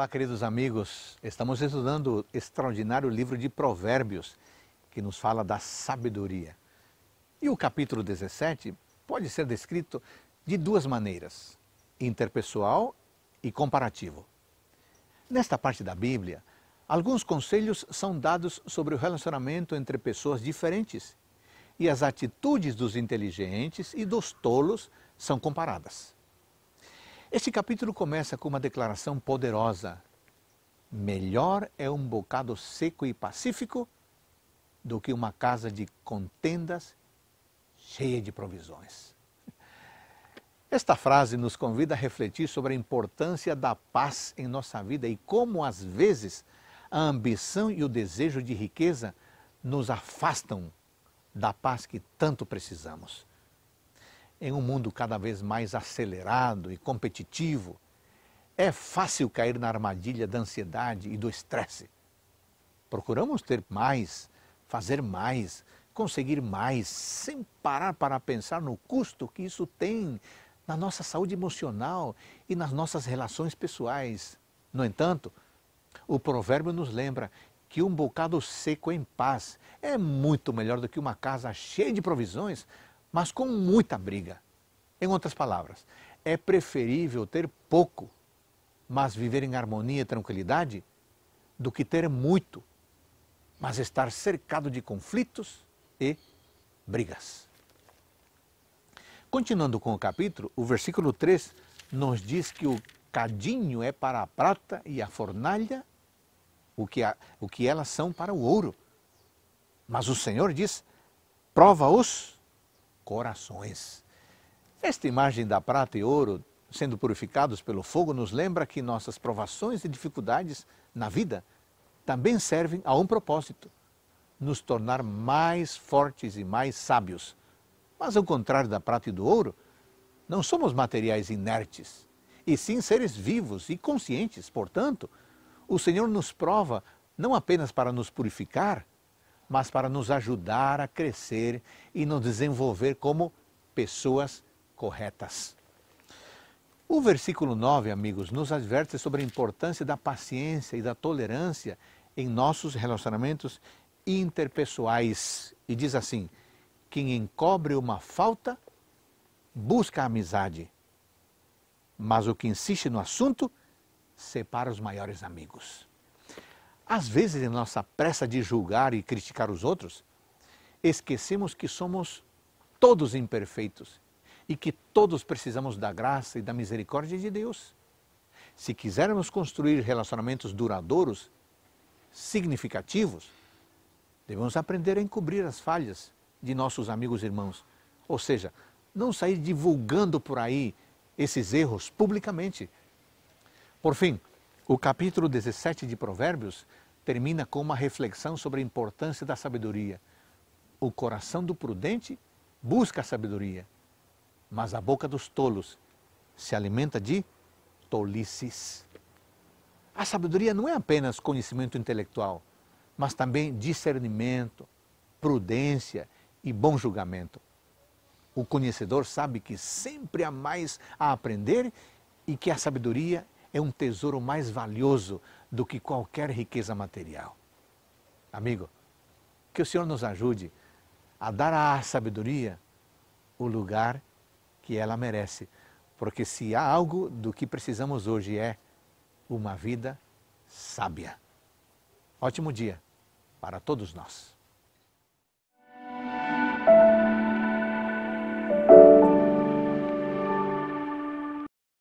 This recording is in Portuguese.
Olá, queridos amigos. Estamos estudando o extraordinário livro de Provérbios, que nos fala da sabedoria. E o capítulo 17 pode ser descrito de duas maneiras: interpessoal e comparativo. Nesta parte da Bíblia, alguns conselhos são dados sobre o relacionamento entre pessoas diferentes e as atitudes dos inteligentes e dos tolos são comparadas. Este capítulo começa com uma declaração poderosa. Melhor é um bocado seco e pacífico do que uma casa de contendas cheia de provisões. Esta frase nos convida a refletir sobre a importância da paz em nossa vida e como, às vezes, a ambição e o desejo de riqueza nos afastam da paz que tanto precisamos. Em um mundo cada vez mais acelerado e competitivo, é fácil cair na armadilha da ansiedade e do estresse. Procuramos ter mais, fazer mais, conseguir mais, sem parar para pensar no custo que isso tem na nossa saúde emocional e nas nossas relações pessoais. No entanto, o provérbio nos lembra que um bocado seco em paz é muito melhor do que uma casa cheia de provisões mas com muita briga. Em outras palavras, é preferível ter pouco, mas viver em harmonia e tranquilidade, do que ter muito, mas estar cercado de conflitos e brigas. Continuando com o capítulo, o versículo 3 nos diz que o cadinho é para a prata e a fornalha o que, a, o que elas são para o ouro. Mas o Senhor diz: prova-os corações. Esta imagem da prata e ouro sendo purificados pelo fogo nos lembra que nossas provações e dificuldades na vida também servem a um propósito: nos tornar mais fortes e mais sábios. Mas, ao contrário da prata e do ouro, não somos materiais inertes, e sim seres vivos e conscientes. Portanto, o Senhor nos prova não apenas para nos purificar, mas para nos ajudar a crescer e nos desenvolver como pessoas corretas. O versículo 9, amigos, nos adverte sobre a importância da paciência e da tolerância em nossos relacionamentos interpessoais e diz assim: quem encobre uma falta busca a amizade, mas o que insiste no assunto separa os maiores amigos. Às vezes, em nossa pressa de julgar e criticar os outros, esquecemos que somos todos imperfeitos e que todos precisamos da graça e da misericórdia de Deus. Se quisermos construir relacionamentos duradouros, significativos, devemos aprender a encobrir as falhas de nossos amigos e irmãos. Ou seja, não sair divulgando por aí esses erros publicamente. Por fim, o capítulo 17 de Provérbios termina com uma reflexão sobre a importância da sabedoria. O coração do prudente busca a sabedoria, mas a boca dos tolos se alimenta de tolices. A sabedoria não é apenas conhecimento intelectual, mas também discernimento, prudência e bom julgamento. O conhecedor sabe que sempre há mais a aprender e que a sabedoria é é um tesouro mais valioso do que qualquer riqueza material. Amigo, que o Senhor nos ajude a dar à sabedoria o lugar que ela merece. Porque se há algo do que precisamos hoje é uma vida sábia. Ótimo dia para todos nós.